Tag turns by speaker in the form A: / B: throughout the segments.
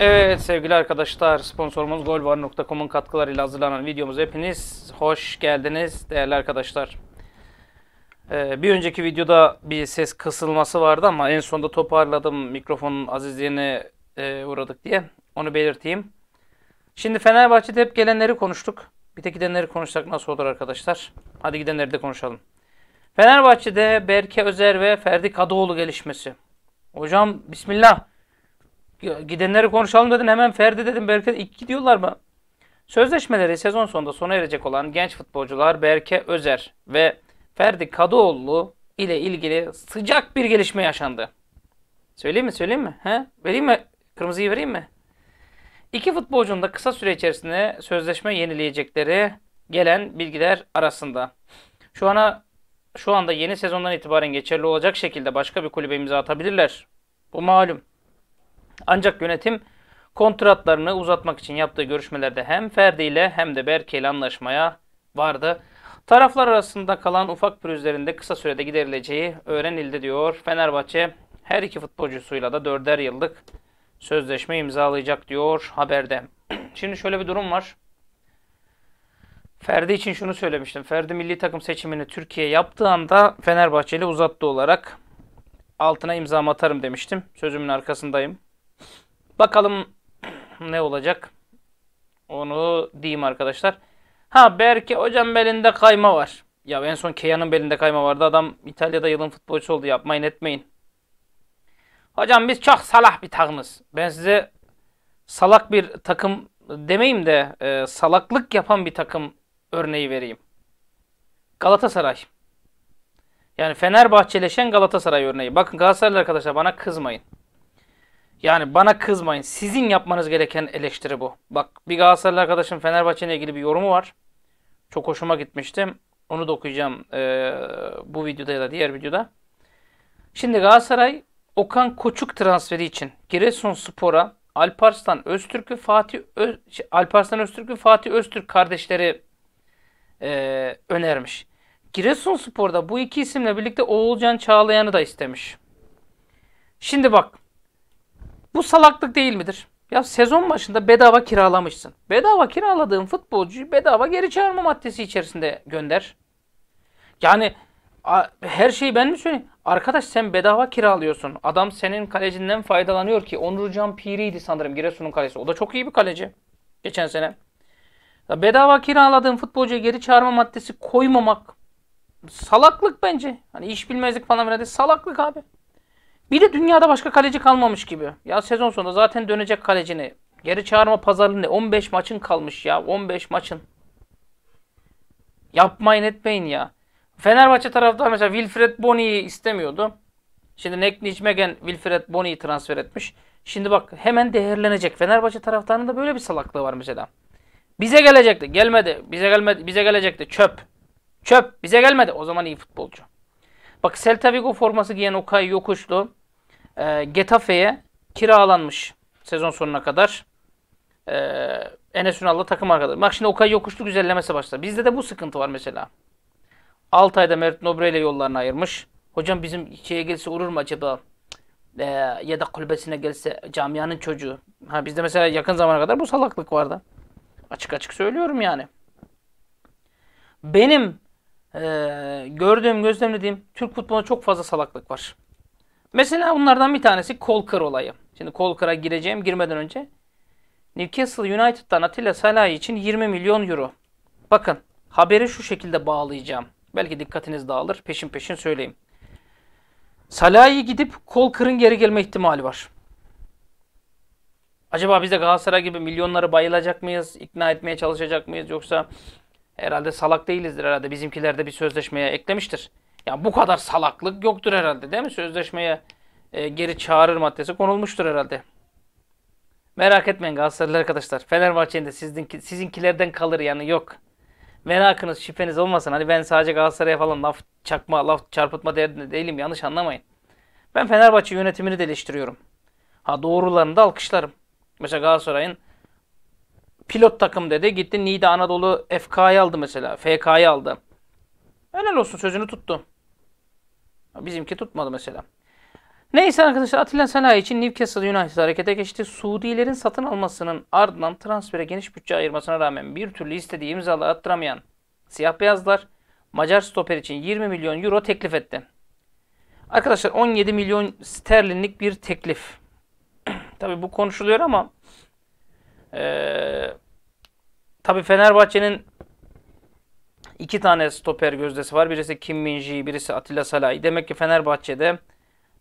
A: Evet sevgili arkadaşlar sponsorumuz golvar.com'un katkılarıyla hazırlanan videomuz hepiniz hoş geldiniz değerli arkadaşlar. Ee, bir önceki videoda bir ses kısılması vardı ama en sonunda toparladım mikrofonun azizliğine e, uğradık diye onu belirteyim. Şimdi Fenerbahçe'de hep gelenleri konuştuk. Bir tek gidenleri konuşsak nasıl olur arkadaşlar? Hadi gidenleri de konuşalım. Fenerbahçe'de Berke Özer ve Ferdi Kadıoğlu gelişmesi. Hocam bismillah gidenleri konuşalım dedin hemen Ferdi dedim Berke ilk gidiyorlar mı? Sözleşmeleri sezon sonunda sona erecek olan genç futbolcular Berke Özer ve Ferdi Kadıoğlu ile ilgili sıcak bir gelişme yaşandı. Söyleyeyim mi söyleyeyim mi? He? Vereyim mi? Kırmızıyı vereyim mi? İki futbolcunun da kısa süre içerisinde sözleşme yenileyecekleri gelen bilgiler arasında. Şu ana şu anda yeni sezondan itibaren geçerli olacak şekilde başka bir kulübe imza atabilirler. Bu malum. Ancak yönetim kontratlarını uzatmak için yaptığı görüşmelerde hem Ferdi ile hem de Berke ile anlaşmaya vardı. Taraflar arasında kalan ufak pürüzlerinde kısa sürede giderileceği öğrenildi diyor. Fenerbahçe her iki futbolcusuyla da dörder yıllık sözleşme imzalayacak diyor haberde. Şimdi şöyle bir durum var. Ferdi için şunu söylemiştim. Ferdi milli takım seçimini Türkiye yaptığı anda Fenerbahçeli uzatlı olarak altına imza atarım demiştim. Sözümün arkasındayım. Bakalım ne olacak. Onu diyeyim arkadaşlar. Ha belki hocam belinde kayma var. Ya en son Keya'nın belinde kayma vardı. Adam İtalya'da yılın futbolcusu oldu. Yapmayın etmeyin. Hocam biz çok salak bir takımız. Ben size salak bir takım demeyim de e, salaklık yapan bir takım örneği vereyim. Galatasaray. Yani Fenerbahçeleşen Galatasaray örneği. Bakın Galatasaraylı arkadaşlar bana kızmayın. Yani bana kızmayın. Sizin yapmanız gereken eleştiri bu. Bak bir Galatasaraylı arkadaşım Fenerbahçe ile ilgili bir yorumu var. Çok hoşuma gitmişti. Onu da okuyacağım e, bu videoda ya da diğer videoda. Şimdi Galatasaray Okan Koçuk transferi için Giresunspor'a Alparslan Öztürk ve Fatih Ö Alparslan Öztürk ve Fatih Öztürk kardeşleri e, önermiş. Giresunspor'da bu iki isimle birlikte Oğulcan Çağlayan'ı da istemiş. Şimdi bak bu salaklık değil midir? Ya sezon başında bedava kiralamışsın. Bedava kiraladığın futbolcuyu bedava geri çağırma maddesi içerisinde gönder. Yani her şeyi ben mi söyleyeyim? Arkadaş sen bedava kiralıyorsun. Adam senin kalecinden faydalanıyor ki. Onurcan Piri'ydi sanırım Giresun'un kalesi. O da çok iyi bir kaleci. Geçen sene. Ya bedava kiraladığın futbolcuya geri çağırma maddesi koymamak salaklık bence. Hani iş bilmezlik falan filan değil. Salaklık abi. Bir de dünyada başka kaleci kalmamış gibi. Ya sezon sonunda zaten dönecek kalecini. Geri çağırma pazarı ne? 15 maçın kalmış ya. 15 maçın. Yapmayın etmeyin ya. Fenerbahçe taraftar mesela Wilfred Boni'yi istemiyordu. Şimdi Nick Nijmegen Wilfred Boni'yi transfer etmiş. Şimdi bak hemen değerlenecek. Fenerbahçe taraftarının da böyle bir salaklığı var mesela. Bize gelecekti. Gelmedi. Bize gelmedi. Bize gelecekti. Çöp. Çöp. Bize gelmedi. O zaman iyi futbolcu. Bak Celta Vigo forması giyen Okay Yokuşlu e, Getafe'ye kiralanmış sezon sonuna kadar. E, Enes Ünal'la takım arkadaşı. Bak şimdi Okay Yokuşlu güzellemesi başladı. Bizde de bu sıkıntı var mesela. ayda Mert Nobre ile yollarını ayırmış. Hocam bizim şeye gelse olur mu acaba? E, ya da kulübesine gelse camianın çocuğu. Ha bizde mesela yakın zamana kadar bu salaklık vardı. Açık açık söylüyorum yani. Benim e, gördüğüm, gözlemlediğim Türk futbolunda çok fazla salaklık var. Mesela bunlardan bir tanesi Kolkar olayı. Şimdi Kolkar'a gireceğim girmeden önce. Newcastle United'dan Atilla Salah'ı için 20 milyon euro. Bakın haberi şu şekilde bağlayacağım. Belki dikkatiniz dağılır. Peşin peşin söyleyeyim. Salah'ı gidip Kolkar'ın geri gelme ihtimali var. Acaba biz de Galatasaray gibi milyonları bayılacak mıyız? İkna etmeye çalışacak mıyız? Yoksa Herhalde salak değilizdir herhalde. Bizimkiler de bir sözleşmeye eklemiştir. Ya bu kadar salaklık yoktur herhalde değil mi? Sözleşmeye e, geri çağırır maddesi konulmuştur herhalde. Merak etmeyin Galatasaraylı arkadaşlar. Fenerbahçe'nin de sizinki, sizinkilerden kalır yani yok. Merakınız şüpheniz olmasın. Hani ben sadece Galatasaray'a falan laf çakma, laf çarpıtma derdinde değilim. Yanlış anlamayın. Ben Fenerbahçe yönetimini de eleştiriyorum. Ha doğrularını da alkışlarım. Mesela Galatasaray'ın pilot takım dedi. Gitti Nida Anadolu FK'yı aldı mesela. FK'yı aldı. Helal olsun sözünü tuttu. Bizimki tutmadı mesela. Neyse arkadaşlar Atilla Sanayi için Newcastle United harekete geçti. Suudilerin satın almasının ardından transfere geniş bütçe ayırmasına rağmen bir türlü istediği imzaları attıramayan siyah beyazlar Macar stoper için 20 milyon euro teklif etti. Arkadaşlar 17 milyon sterlinlik bir teklif. Tabi bu konuşuluyor ama ee, tabii Fenerbahçe'nin iki tane stoper gözdesi var. Birisi Kim Minji, birisi Atilla Salay. Demek ki Fenerbahçe'de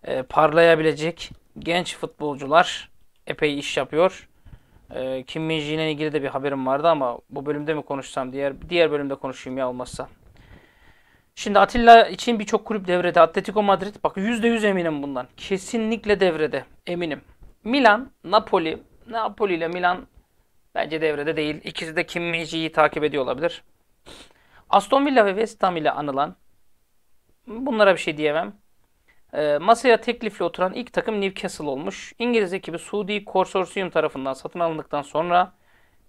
A: e, parlayabilecek genç futbolcular epey iş yapıyor. E, Kim Minji ile ilgili de bir haberim vardı ama bu bölümde mi konuşsam diğer diğer bölümde konuşayım ya olmazsa. Şimdi Atilla için birçok kulüp devrede. Atletico Madrid bak %100 eminim bundan. Kesinlikle devrede. Eminim. Milan, Napoli. Napoli ile Milan Bence devrede değil. İkisi de Kim Minji'yi takip ediyor olabilir. Aston Villa ve West Ham ile anılan bunlara bir şey diyemem. E, masaya teklifle oturan ilk takım Newcastle olmuş. İngiliz ekibi Suudi Konsorsiyum tarafından satın alındıktan sonra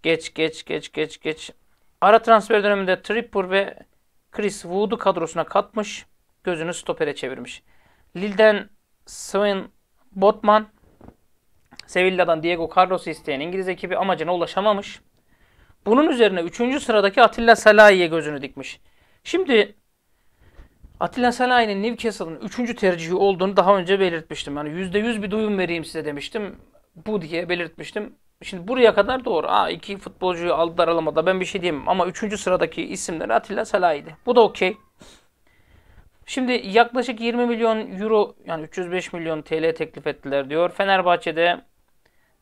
A: geç geç geç geç geç ara transfer döneminde Tripur ve Chris Wood'u kadrosuna katmış. Gözünü stopere çevirmiş. Lille'den Sven Botman Sevilla'dan Diego Carlos isteyen İngiliz ekibi amacına ulaşamamış. Bunun üzerine 3. sıradaki Atilla Salahi'ye gözünü dikmiş. Şimdi Atilla Salahi'nin Newcastle'ın 3. tercihi olduğunu daha önce belirtmiştim. Yani %100 bir duyum vereyim size demiştim. Bu diye belirtmiştim. Şimdi buraya kadar doğru. Aa, iki futbolcuyu aldı alamada ben bir şey diyemem. Ama 3. sıradaki isimler Atilla Salahi'ydi. Bu da okey. Şimdi yaklaşık 20 milyon euro yani 305 milyon TL teklif ettiler diyor. Fenerbahçe'de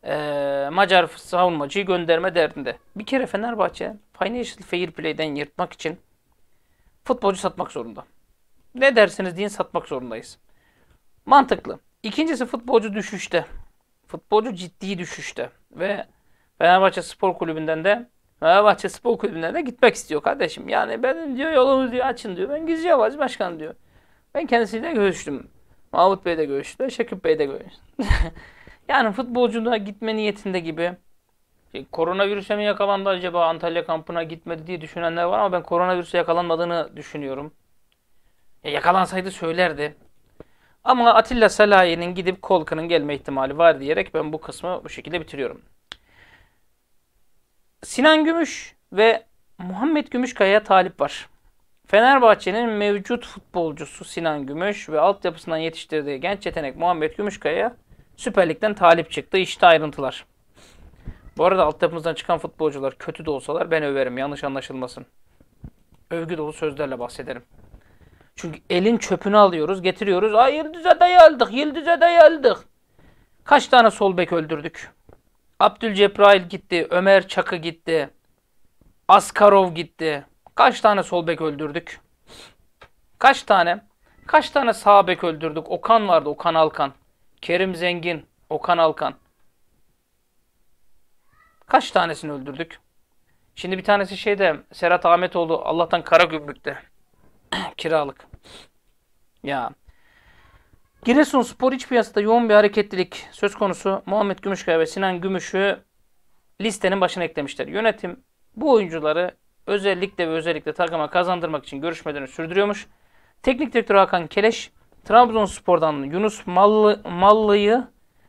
A: e, Macar savunmacıyı gönderme derdinde. Bir kere Fenerbahçe Financial Fair Play'den yırtmak için futbolcu satmak zorunda. Ne dersiniz deyin satmak zorundayız. Mantıklı. İkincisi futbolcu düşüşte. Futbolcu ciddi düşüşte. Ve Fenerbahçe Spor Kulübü'nden de Fenerbahçe Spor Kulübü'nden de gitmek istiyor kardeşim. Yani ben diyor yolumu diyor açın diyor. Ben Gizli Yavaş Başkan diyor. Ben kendisiyle görüştüm. Mahmut Bey'le görüştüm. Şakip Bey'le görüştüm. Yani futbolcuna gitme niyetinde gibi. Şey, koronavirüse mi yakalandı acaba Antalya kampına gitmedi diye düşünenler var ama ben koronavirüse yakalanmadığını düşünüyorum. Ya e, yakalansaydı söylerdi. Ama Atilla Salahi'nin gidip Kolka'nın gelme ihtimali var diyerek ben bu kısmı bu şekilde bitiriyorum. Sinan Gümüş ve Muhammed Gümüşkaya talip var. Fenerbahçe'nin mevcut futbolcusu Sinan Gümüş ve altyapısından yetiştirdiği genç yetenek Muhammed Gümüşkaya Süper Lig'den talip çıktı. İşte ayrıntılar. Bu arada altyapımızdan çıkan futbolcular kötü de olsalar ben överim. Yanlış anlaşılmasın. Övgü dolu sözlerle bahsederim. Çünkü elin çöpünü alıyoruz, getiriyoruz. Ay Yıldız'a dayı aldık, Yıldız'a dayı aldık. Kaç tane sol bek öldürdük? Abdülcebrail gitti, Ömer Çakı gitti. Askarov gitti. Kaç tane sol bek öldürdük? Kaç tane? Kaç tane sağ bek öldürdük? Okan vardı, Okan Alkan. Kerim Zengin, Okan Alkan. Kaç tanesini öldürdük? Şimdi bir tanesi şeyde Serhat Ahmetoğlu Allah'tan kara gümrükte. Kiralık. Ya. Giresun spor iç piyasada yoğun bir hareketlilik söz konusu. Muhammed Gümüşkaya ve Sinan Gümüş'ü listenin başına eklemişler. Yönetim bu oyuncuları özellikle ve özellikle takıma kazandırmak için görüşmelerini sürdürüyormuş. Teknik direktör Hakan Keleş Trabzonspor'dan Yunus Mallı, Mallı'yı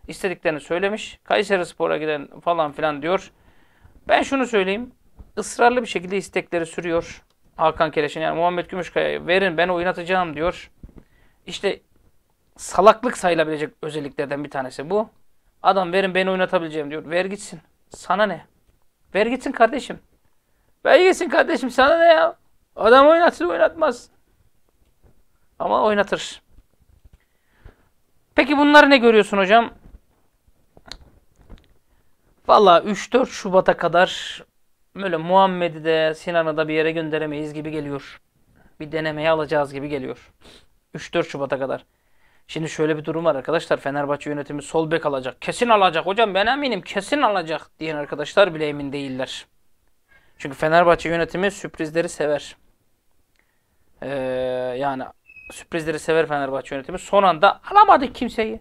A: istediklerini söylemiş. Kayseri Spor'a giden falan filan diyor. Ben şunu söyleyeyim. ısrarlı bir şekilde istekleri sürüyor. Hakan Kereş'in yani Muhammed Gümüşkaya'ya verin ben oynatacağım diyor. İşte salaklık sayılabilecek özelliklerden bir tanesi bu. Adam verin beni oynatabileceğim diyor. Ver gitsin. Sana ne? Ver gitsin kardeşim. Ver gitsin kardeşim sana ne ya? Adam oynatır oynatmaz. Ama oynatır. Peki bunları ne görüyorsun hocam? Valla 3-4 Şubat'a kadar böyle Muhammed'i de Sinan'ı da bir yere gönderemeyiz gibi geliyor. Bir denemeye alacağız gibi geliyor. 3-4 Şubat'a kadar. Şimdi şöyle bir durum var arkadaşlar. Fenerbahçe yönetimi sol bek alacak. Kesin alacak hocam ben eminim kesin alacak diyen arkadaşlar bile emin değiller. Çünkü Fenerbahçe yönetimi sürprizleri sever. Ee, yani sürprizleri sever Fenerbahçe yönetimi. Son anda alamadık kimseyi.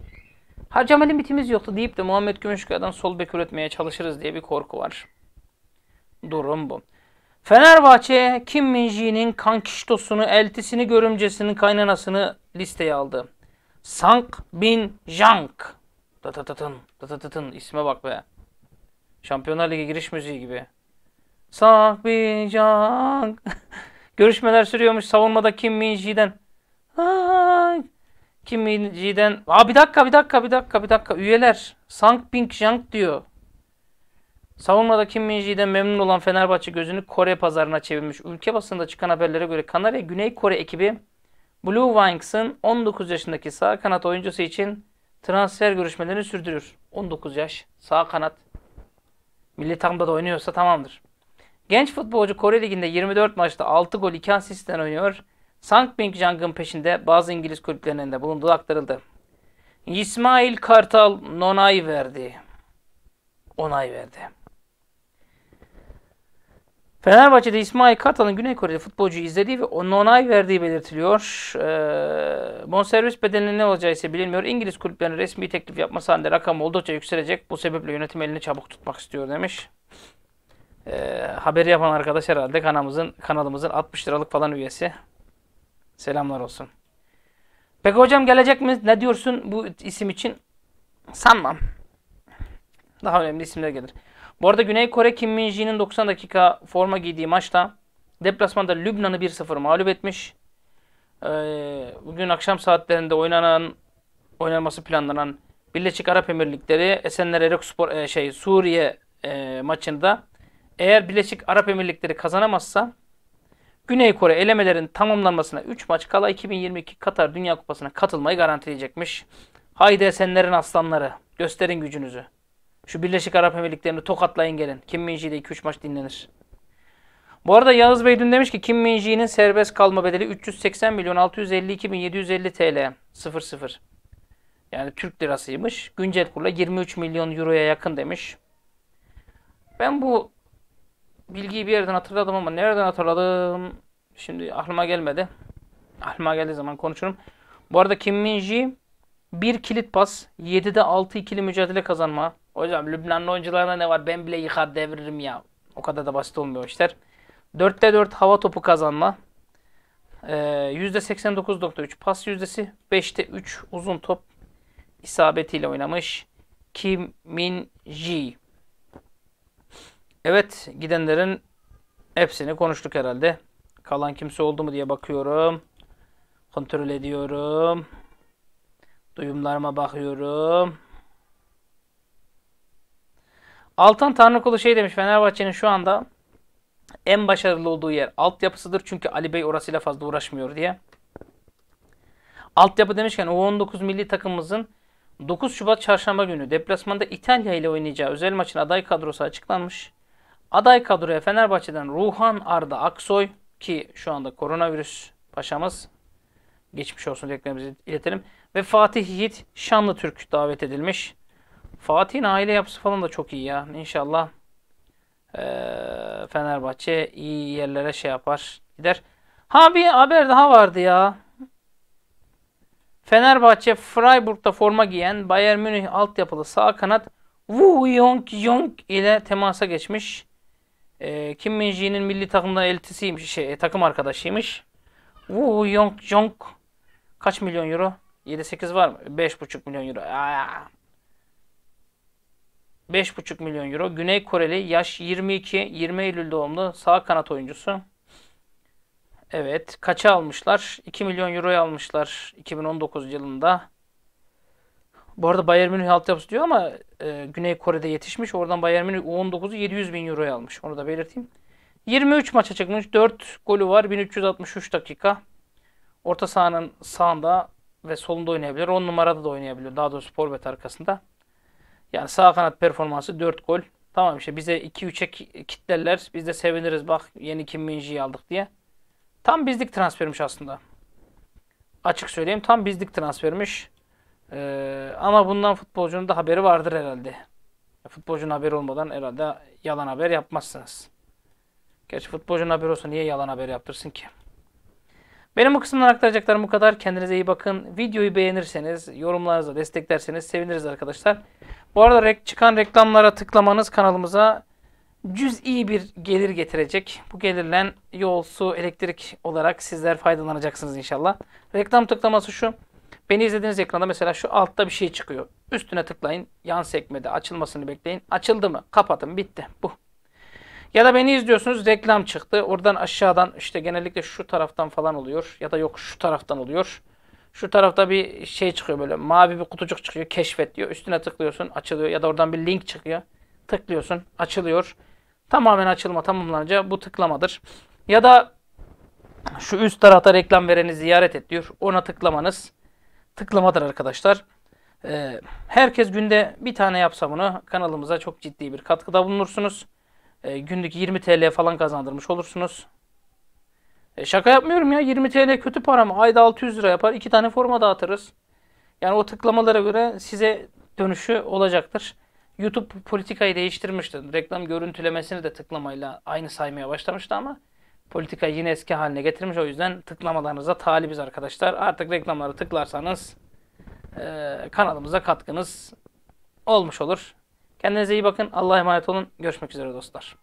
A: Harcama bitimiz yoktu deyip de Muhammed Gümüşkaya'dan sol bek üretmeye çalışırız diye bir korku var. Durum bu. Fenerbahçe Kim Minji'nin kankiştosunu, eltisini, görümcesinin kaynanasını listeye aldı. Sank Bin Jank. Datatatın, datatatın isme bak be. Şampiyonlar Ligi giriş müziği gibi. Sank Bin Jank. Görüşmeler sürüyormuş savunmada Kim Minji'den. Ha. Kimiciden... Aa bir dakika bir dakika bir dakika bir dakika. Üyeler. Sang Ping Jang diyor. Savunmada Kim min memnun olan Fenerbahçe gözünü Kore pazarına çevirmiş. Ülke basında çıkan haberlere göre Kanarya Güney Kore ekibi Blue Wings'ın 19 yaşındaki sağ kanat oyuncusu için transfer görüşmelerini sürdürür. 19 yaş sağ kanat. Milli takımda da oynuyorsa tamamdır. Genç futbolcu Kore Ligi'nde 24 maçta 6 gol 2 asistten oynuyor. Sankt Jang'ın peşinde bazı İngiliz kulüplerinin de bulunduğu aktarıldı. İsmail Kartal nonay verdi. Onay verdi. Fenerbahçe'de İsmail Kartal'ın Güney Koreli futbolcu izlediği ve onun onay verdiği belirtiliyor. Ee, bonservis bedelinin ne olacağı ise bilinmiyor. İngiliz kulüplerinin resmi teklif yapması halinde rakam oldukça yükselecek. Bu sebeple yönetim elini çabuk tutmak istiyor demiş. Ee, haberi yapan arkadaş herhalde kanalımızın, kanalımızın 60 liralık falan üyesi. Selamlar olsun. Peki hocam gelecek mi? Ne diyorsun bu isim için? Sanmam. Daha önemli isimler gelir. Bu arada Güney Kore Kim Min Ji'nin 90 dakika forma giydiği maçta deplasmanda Lübnan'ı 1-0 mağlup etmiş. Ee, bugün akşam saatlerinde oynanan oynanması planlanan Birleşik Arap Emirlikleri Esenler Erekspor e, şey Suriye e, maçında eğer Birleşik Arap Emirlikleri kazanamazsa Güney Kore elemelerin tamamlanmasına 3 maç kala 2022 Katar Dünya Kupası'na katılmayı garantileyecekmiş. Haydi senlerin aslanları gösterin gücünüzü. Şu Birleşik Arap Emirlikleri'ni tokatlayın gelin. Kim Min ile 2-3 maç dinlenir. Bu arada Yağız Bey dün demiş ki Kim Min serbest kalma bedeli 380 milyon 652 bin 750 TL 00. Yani Türk lirasıymış. Güncel kurla 23 milyon euroya yakın demiş. Ben bu bilgiyi bir yerden hatırladım ama nereden hatırladım? Şimdi aklıma gelmedi. Aklıma geldiği zaman konuşurum. Bu arada Kim Minji bir kilit pas, 7'de 6 ikili mücadele kazanma. Hocam Lübnanlı oyuncularına ne var? Ben bile yıkar deviririm ya. O kadar da basit olmuyor işler. 4'te 4 hava topu kazanma. Ee, %89.3 pas yüzdesi. 5'te 3 uzun top isabetiyle oynamış. Kim Min Ji. Evet gidenlerin hepsini konuştuk herhalde. Kalan kimse oldu mu diye bakıyorum. Kontrol ediyorum. Duyumlarıma bakıyorum. Altan Tanrıkulu şey demiş Fenerbahçe'nin şu anda en başarılı olduğu yer altyapısıdır. Çünkü Ali Bey orasıyla fazla uğraşmıyor diye. Altyapı demişken U19 milli takımımızın 9 Şubat çarşamba günü deplasmanda İtalya ile oynayacağı özel maçın aday kadrosu açıklanmış. Aday kadroya Fenerbahçe'den Ruhan Arda Aksoy ki şu anda koronavirüs paşamız geçmiş olsun dileklerimizi iletelim. Ve Fatih Yiğit Şanlı Türk davet edilmiş. Fatih'in aile yapısı falan da çok iyi ya. İnşallah ee, Fenerbahçe iyi yerlere şey yapar gider. Ha bir haber daha vardı ya. Fenerbahçe Freiburg'da forma giyen Bayern Münih altyapılı sağ kanat Wu Yong Yong ile temasa geçmiş. E, Kim Minji'nin milli takımda eltisiymiş, şey, e, takım arkadaşıymış. Wu Yong Jong kaç milyon euro? 7-8 var mı? 5,5 milyon euro. Aa. 5,5 milyon euro. Güney Koreli yaş 22, 20 Eylül doğumlu sağ kanat oyuncusu. Evet. Kaça almışlar? 2 milyon euroya almışlar 2019 yılında. Bu arada Bayern Münih altyapısı diyor ama e, Güney Kore'de yetişmiş. Oradan Bayern Münih U19'u 700 bin euroya almış. Onu da belirteyim. 23 maça çıkmış. 4 golü var. 1363 dakika. Orta sahanın sağında ve solunda oynayabilir. 10 numarada da oynayabiliyor. Daha doğrusu forvet arkasında. Yani sağ kanat performansı 4 gol. Tamam işte bize 2-3'e kitlerler. Biz de seviniriz bak yeni Kim Minji'yi aldık diye. Tam bizlik transfermiş aslında. Açık söyleyeyim tam bizlik transfermiş. Ee, ama bundan futbolcunun da haberi vardır herhalde. Futbolcunun haberi olmadan herhalde yalan haber yapmazsınız. Gerçi futbolcunun haberi olsa niye yalan haber yaptırsın ki? Benim bu kısımdan aktaracaklarım bu kadar. Kendinize iyi bakın. Videoyu beğenirseniz, yorumlarınızla desteklerseniz seviniriz arkadaşlar. Bu arada rek çıkan reklamlara tıklamanız kanalımıza cüz'i bir gelir getirecek. Bu gelirle yol, su, elektrik olarak sizler faydalanacaksınız inşallah. Reklam tıklaması şu. Beni izlediğiniz ekranda mesela şu altta bir şey çıkıyor. Üstüne tıklayın. Yan sekmede açılmasını bekleyin. Açıldı mı? Kapatın. Bitti. Bu. Ya da beni izliyorsunuz reklam çıktı. Oradan aşağıdan işte genellikle şu taraftan falan oluyor. Ya da yok şu taraftan oluyor. Şu tarafta bir şey çıkıyor böyle mavi bir kutucuk çıkıyor. Keşfet diyor. Üstüne tıklıyorsun açılıyor. Ya da oradan bir link çıkıyor. Tıklıyorsun açılıyor. Tamamen açılma tamamlanınca bu tıklamadır. Ya da şu üst tarafta reklam vereni ziyaret et diyor. Ona tıklamanız tıklamadır arkadaşlar. Ee, herkes günde bir tane yapsa bunu kanalımıza çok ciddi bir katkıda bulunursunuz. Ee, günlük 20 TL falan kazandırmış olursunuz. E şaka yapmıyorum ya 20 TL kötü para mı? Ayda 600 lira yapar. 2 tane forma dağıtırız. Yani o tıklamalara göre size dönüşü olacaktır. YouTube politikayı değiştirmişti. Reklam görüntülemesini de tıklamayla aynı saymaya başlamıştı ama Politika yine eski haline getirmiş. O yüzden tıklamalarınıza talibiz arkadaşlar. Artık reklamları tıklarsanız e, kanalımıza katkınız olmuş olur. Kendinize iyi bakın. Allah'a emanet olun. Görüşmek üzere dostlar.